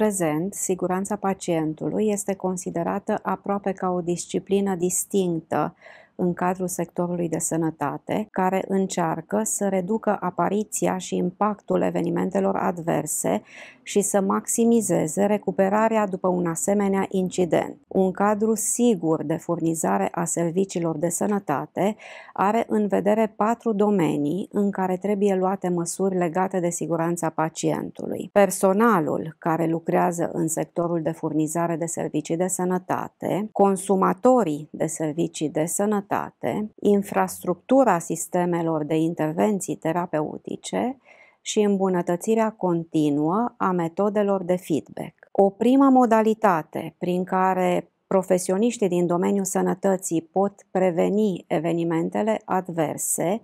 prezent, siguranța pacientului este considerată aproape ca o disciplină distinctă în cadrul sectorului de sănătate, care încearcă să reducă apariția și impactul evenimentelor adverse și să maximizeze recuperarea după un asemenea incident. Un cadru sigur de furnizare a serviciilor de sănătate are în vedere patru domenii în care trebuie luate măsuri legate de siguranța pacientului. Personalul care lucrează în sectorul de furnizare de servicii de sănătate, consumatorii de servicii de sănătate, sănătate, infrastructura sistemelor de intervenții terapeutice și îmbunătățirea continuă a metodelor de feedback. O prima modalitate prin care profesioniștii din domeniul sănătății pot preveni evenimentele adverse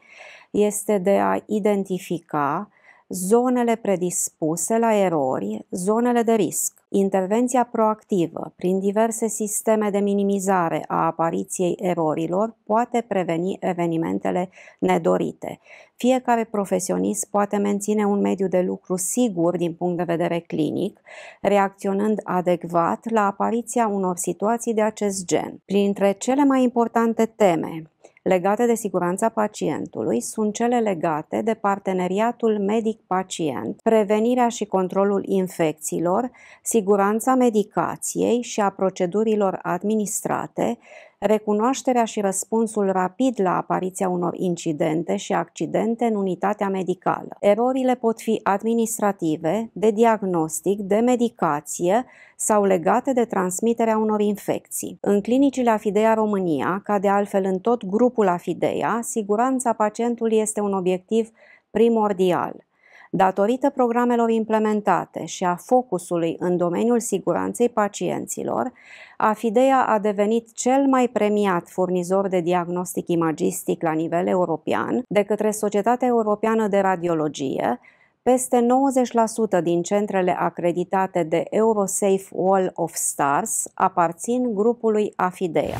este de a identifica zonele predispuse la erori, zonele de risc. Intervenția proactivă prin diverse sisteme de minimizare a apariției erorilor poate preveni evenimentele nedorite. Fiecare profesionist poate menține un mediu de lucru sigur din punct de vedere clinic, reacționând adecvat la apariția unor situații de acest gen. Printre cele mai importante teme legate de siguranța pacientului sunt cele legate de parteneriatul medic-pacient, prevenirea și controlul infecțiilor, siguranța medicației și a procedurilor administrate, recunoașterea și răspunsul rapid la apariția unor incidente și accidente în unitatea medicală. Erorile pot fi administrative, de diagnostic, de medicație sau legate de transmiterea unor infecții. În clinicile Afidea România, ca de altfel în tot grupul Afidea, siguranța pacientului este un obiectiv primordial. Datorită programelor implementate și a focusului în domeniul siguranței pacienților, Afidea a devenit cel mai premiat furnizor de diagnostic imagistic la nivel european de către Societatea Europeană de Radiologie, peste 90% din centrele acreditate de Eurosafe Wall of Stars aparțin grupului Afidea.